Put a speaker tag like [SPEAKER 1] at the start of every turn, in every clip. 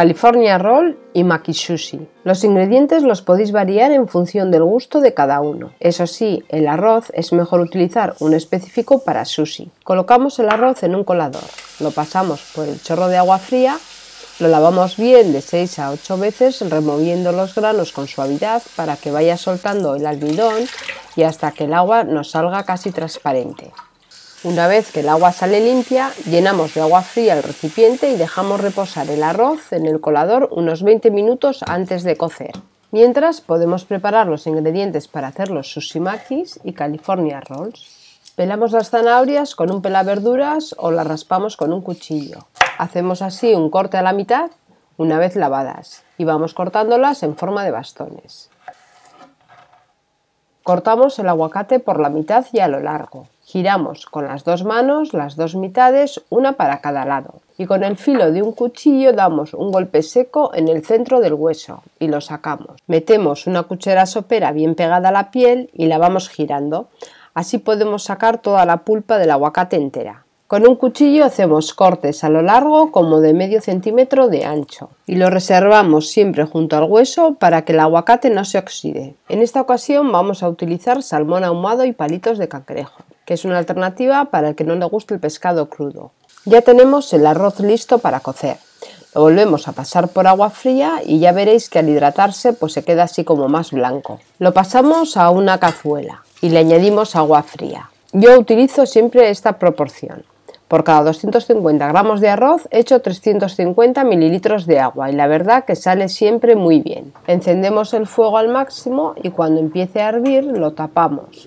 [SPEAKER 1] California Roll y Maki Sushi. Los ingredientes los podéis variar en función del gusto de cada uno. Eso sí, el arroz es mejor utilizar un específico para sushi. Colocamos el arroz en un colador, lo pasamos por el chorro de agua fría, lo lavamos bien de 6 a 8 veces removiendo los granos con suavidad para que vaya soltando el almidón y hasta que el agua nos salga casi transparente. Una vez que el agua sale limpia, llenamos de agua fría el recipiente y dejamos reposar el arroz en el colador unos 20 minutos antes de cocer. Mientras podemos preparar los ingredientes para hacer los sushimakis y California rolls. Pelamos las zanahorias con un pelaverduras o las raspamos con un cuchillo. Hacemos así un corte a la mitad una vez lavadas y vamos cortándolas en forma de bastones. Cortamos el aguacate por la mitad y a lo largo. Giramos con las dos manos, las dos mitades, una para cada lado. Y con el filo de un cuchillo damos un golpe seco en el centro del hueso y lo sacamos. Metemos una cuchara sopera bien pegada a la piel y la vamos girando. Así podemos sacar toda la pulpa del aguacate entera. Con un cuchillo hacemos cortes a lo largo como de medio centímetro de ancho y lo reservamos siempre junto al hueso para que el aguacate no se oxide. En esta ocasión vamos a utilizar salmón ahumado y palitos de cangrejo que es una alternativa para el que no le guste el pescado crudo. Ya tenemos el arroz listo para cocer. Lo volvemos a pasar por agua fría y ya veréis que al hidratarse pues se queda así como más blanco. Lo pasamos a una cazuela y le añadimos agua fría. Yo utilizo siempre esta proporción. Por cada 250 gramos de arroz hecho 350 mililitros de agua y la verdad que sale siempre muy bien. Encendemos el fuego al máximo y cuando empiece a hervir lo tapamos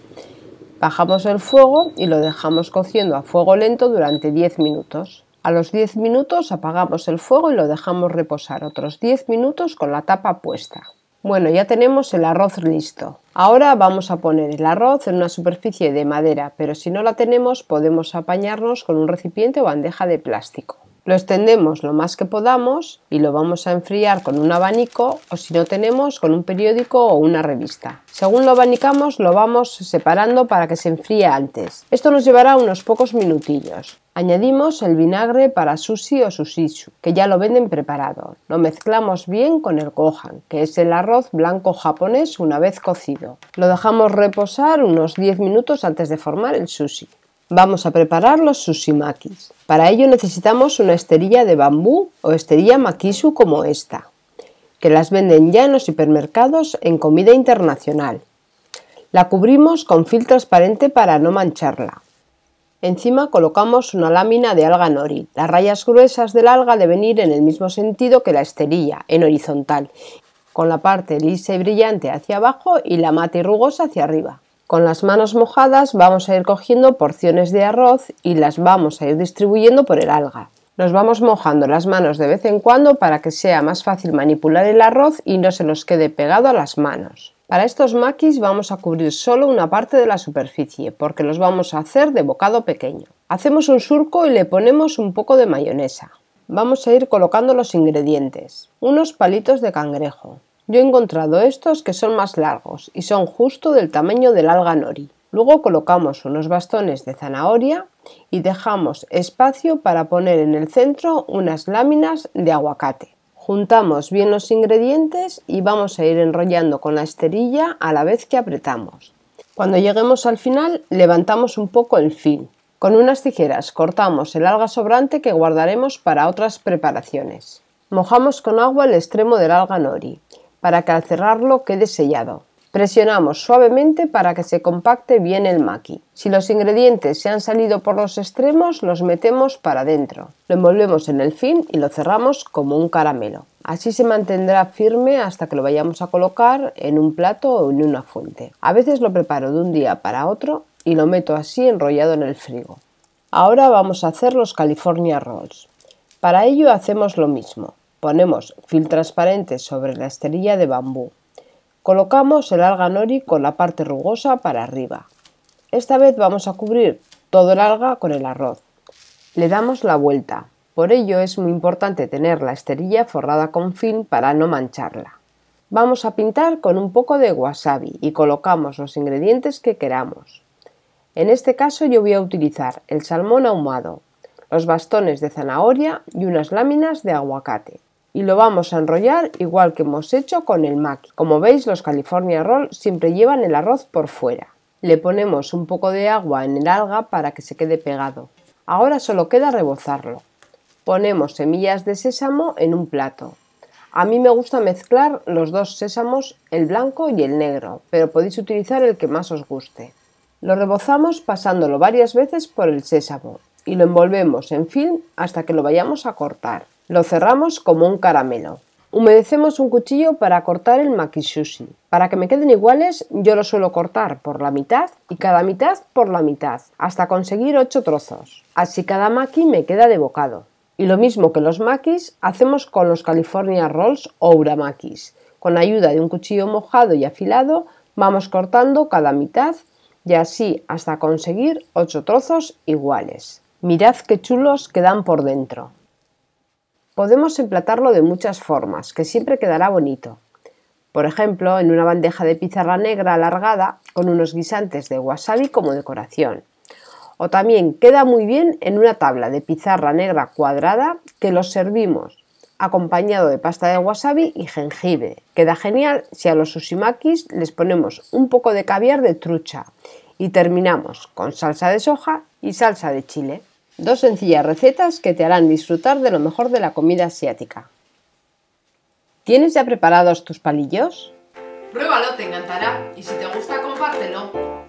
[SPEAKER 1] Bajamos el fuego y lo dejamos cociendo a fuego lento durante 10 minutos. A los 10 minutos apagamos el fuego y lo dejamos reposar otros 10 minutos con la tapa puesta. Bueno, ya tenemos el arroz listo. Ahora vamos a poner el arroz en una superficie de madera, pero si no la tenemos podemos apañarnos con un recipiente o bandeja de plástico. Lo extendemos lo más que podamos y lo vamos a enfriar con un abanico o si no tenemos con un periódico o una revista. Según lo abanicamos lo vamos separando para que se enfríe antes. Esto nos llevará unos pocos minutillos. Añadimos el vinagre para sushi o sushishu que ya lo venden preparado. Lo mezclamos bien con el gohan, que es el arroz blanco japonés una vez cocido. Lo dejamos reposar unos 10 minutos antes de formar el sushi. Vamos a preparar los sushimakis. Para ello necesitamos una esterilla de bambú o esterilla makisu como esta, que las venden ya en los supermercados en comida internacional. La cubrimos con film transparente para no mancharla. Encima colocamos una lámina de alga nori. Las rayas gruesas del alga deben ir en el mismo sentido que la esterilla, en horizontal, con la parte lisa y brillante hacia abajo y la mate rugosa hacia arriba. Con las manos mojadas vamos a ir cogiendo porciones de arroz y las vamos a ir distribuyendo por el alga. Nos vamos mojando las manos de vez en cuando para que sea más fácil manipular el arroz y no se nos quede pegado a las manos. Para estos maquis vamos a cubrir solo una parte de la superficie porque los vamos a hacer de bocado pequeño. Hacemos un surco y le ponemos un poco de mayonesa. Vamos a ir colocando los ingredientes. Unos palitos de cangrejo, yo he encontrado estos que son más largos y son justo del tamaño del alga nori. Luego colocamos unos bastones de zanahoria y dejamos espacio para poner en el centro unas láminas de aguacate. Juntamos bien los ingredientes y vamos a ir enrollando con la esterilla a la vez que apretamos. Cuando lleguemos al final levantamos un poco el fin. Con unas tijeras cortamos el alga sobrante que guardaremos para otras preparaciones. Mojamos con agua el extremo del alga nori para que al cerrarlo quede sellado. Presionamos suavemente para que se compacte bien el maqui. Si los ingredientes se han salido por los extremos, los metemos para dentro. Lo envolvemos en el fin y lo cerramos como un caramelo. Así se mantendrá firme hasta que lo vayamos a colocar en un plato o en una fuente. A veces lo preparo de un día para otro y lo meto así enrollado en el frigo. Ahora vamos a hacer los California Rolls. Para ello hacemos lo mismo. Ponemos fil transparente sobre la esterilla de bambú. Colocamos el alga nori con la parte rugosa para arriba. Esta vez vamos a cubrir todo el alga con el arroz. Le damos la vuelta. Por ello es muy importante tener la esterilla forrada con film para no mancharla. Vamos a pintar con un poco de wasabi y colocamos los ingredientes que queramos. En este caso yo voy a utilizar el salmón ahumado, los bastones de zanahoria y unas láminas de aguacate y lo vamos a enrollar igual que hemos hecho con el maqui. Como veis los California Roll siempre llevan el arroz por fuera. Le ponemos un poco de agua en el alga para que se quede pegado. Ahora solo queda rebozarlo. Ponemos semillas de sésamo en un plato. A mí me gusta mezclar los dos sésamos, el blanco y el negro, pero podéis utilizar el que más os guste. Lo rebozamos pasándolo varias veces por el sésamo y lo envolvemos en film hasta que lo vayamos a cortar. Lo cerramos como un caramelo. Humedecemos un cuchillo para cortar el sushi Para que me queden iguales, yo lo suelo cortar por la mitad y cada mitad por la mitad, hasta conseguir 8 trozos. Así cada maki me queda de bocado. Y lo mismo que los makis, hacemos con los California Rolls o uramakis. Con ayuda de un cuchillo mojado y afilado, vamos cortando cada mitad y así hasta conseguir 8 trozos iguales. Mirad qué chulos quedan por dentro. Podemos emplatarlo de muchas formas, que siempre quedará bonito. Por ejemplo, en una bandeja de pizarra negra alargada con unos guisantes de wasabi como decoración. O también queda muy bien en una tabla de pizarra negra cuadrada que los servimos acompañado de pasta de wasabi y jengibre. Queda genial si a los sushimakis les ponemos un poco de caviar de trucha y terminamos con salsa de soja y salsa de chile. Dos sencillas recetas que te harán disfrutar de lo mejor de la comida asiática. ¿Tienes ya preparados tus palillos? Pruébalo, te encantará y si te gusta compártelo.